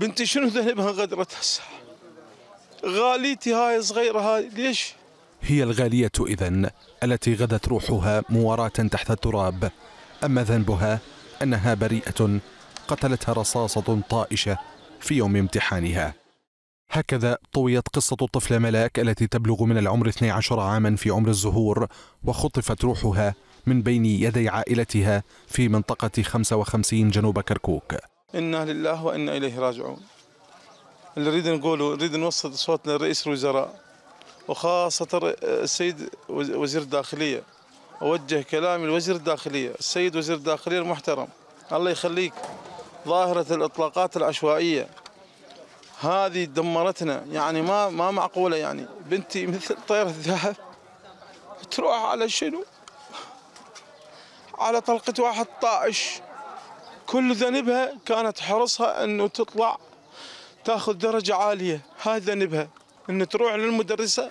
بنتي شنو ذنبها غدرت هسه غاليتي هاي صغيرة هاي ليش هي الغالية إذا التي غدت روحها مواراة تحت التراب أما ذنبها أنها بريئة قتلتها رصاصة طائشة في يوم امتحانها هكذا طويت قصة الطفلة ملاك التي تبلغ من العمر 12 عاما في عمر الزهور وخطفت روحها من بين يدي عائلتها في منطقة 55 جنوب كركوك إنا لله وإنا إليه راجعون اللي نريد نقوله نريد نوصل صوتنا لرئيس الوزراء وخاصة السيد وزير الداخلية أوجه كلامي لوزير الداخلية السيد وزير الداخلية المحترم الله يخليك ظاهرة الإطلاقات العشوائية هذه دمرتنا يعني ما ما معقولة يعني بنتي مثل طير الذهب تروح على شنو على طلقة واحد طائش كل ذنبها كانت حرصها انه تطلع تاخذ درجه عاليه هذا ذنبها ان تروح للمدرسه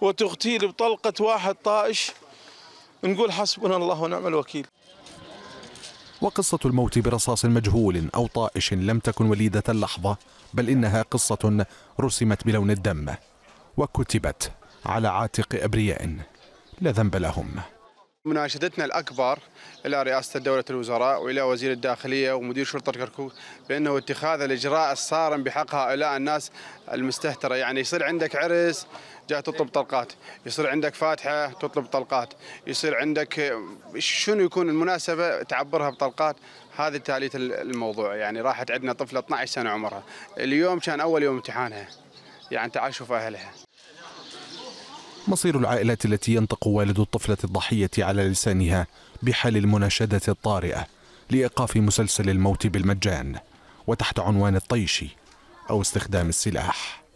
وتغتيل بطلقه واحد طائش نقول حسبنا الله ونعم الوكيل وقصة الموت برصاص مجهول أو طائش لم تكن وليدة اللحظة بل إنها قصة رسمت بلون الدم وكتبت على عاتق أبرياء لا ذنب لهم مناشدتنا الأكبر إلى رئاسة دولة الوزراء وإلى وزير الداخلية ومدير شرطة كركوك بأنه اتخاذ الإجراء الصارم بحق هؤلاء الناس المستهترة يعني يصير عندك عرس جاء تطلب طلقات يصير عندك فاتحة تطلب طلقات يصير عندك شنو يكون المناسبة تعبرها بطلقات هذه تالية الموضوع يعني راحت عندنا طفلة 12 سنة عمرها اليوم كان أول يوم امتحانها يعني تعال شوف أهلها مصير العائلات التي ينطق والد الطفلة الضحية على لسانها بحال المناشدة الطارئة لإيقاف مسلسل الموت بالمجان وتحت عنوان الطيش أو استخدام السلاح